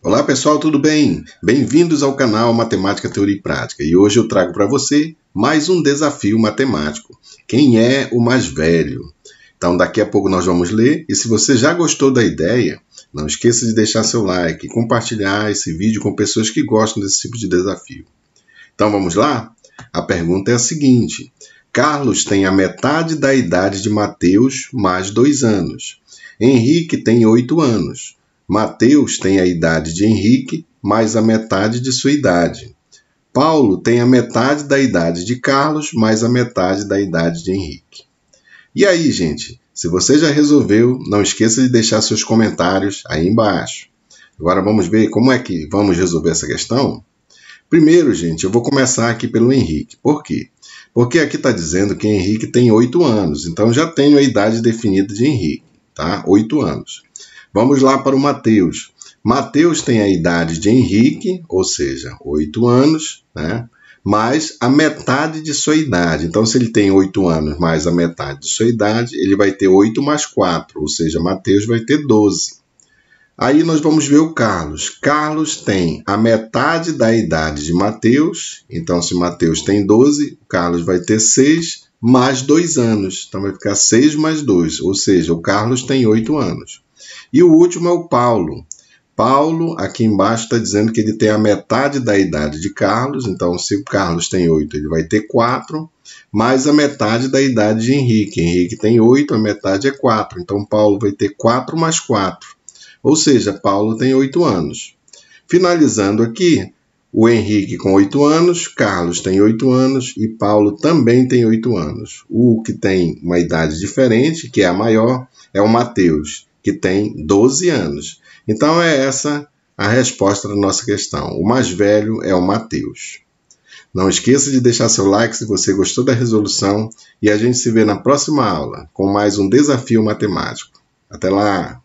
Olá pessoal, tudo bem? Bem-vindos ao canal Matemática Teoria e Prática e hoje eu trago para você mais um desafio matemático. Quem é o mais velho? Então daqui a pouco nós vamos ler e se você já gostou da ideia, não esqueça de deixar seu like e compartilhar esse vídeo com pessoas que gostam desse tipo de desafio. Então vamos lá? A pergunta é a seguinte: Carlos tem a metade da idade de Mateus mais dois anos. Henrique tem oito anos. Mateus tem a idade de Henrique, mais a metade de sua idade. Paulo tem a metade da idade de Carlos, mais a metade da idade de Henrique. E aí, gente? Se você já resolveu, não esqueça de deixar seus comentários aí embaixo. Agora vamos ver como é que vamos resolver essa questão? Primeiro, gente, eu vou começar aqui pelo Henrique. Por quê? Porque aqui está dizendo que Henrique tem oito anos, então já tenho a idade definida de Henrique, tá? Oito anos. Vamos lá para o Mateus. Mateus tem a idade de Henrique, ou seja, oito anos, né? mais a metade de sua idade. Então, se ele tem oito anos mais a metade de sua idade, ele vai ter oito mais quatro, ou seja, Mateus vai ter doze. Aí nós vamos ver o Carlos. Carlos tem a metade da idade de Mateus. Então, se Mateus tem 12, Carlos vai ter 6 mais 2 anos. Então, vai ficar 6 mais 2. Ou seja, o Carlos tem 8 anos. E o último é o Paulo. Paulo, aqui embaixo, está dizendo que ele tem a metade da idade de Carlos, então se o Carlos tem oito, ele vai ter quatro mais a metade da idade de Henrique. Henrique tem oito, a metade é quatro. então Paulo vai ter quatro mais quatro. Ou seja, Paulo tem oito anos. Finalizando aqui, o Henrique com oito anos, Carlos tem oito anos e Paulo também tem oito anos. O que tem uma idade diferente, que é a maior, é o Mateus que tem 12 anos. Então é essa a resposta da nossa questão. O mais velho é o Mateus. Não esqueça de deixar seu like se você gostou da resolução e a gente se vê na próxima aula com mais um desafio matemático. Até lá!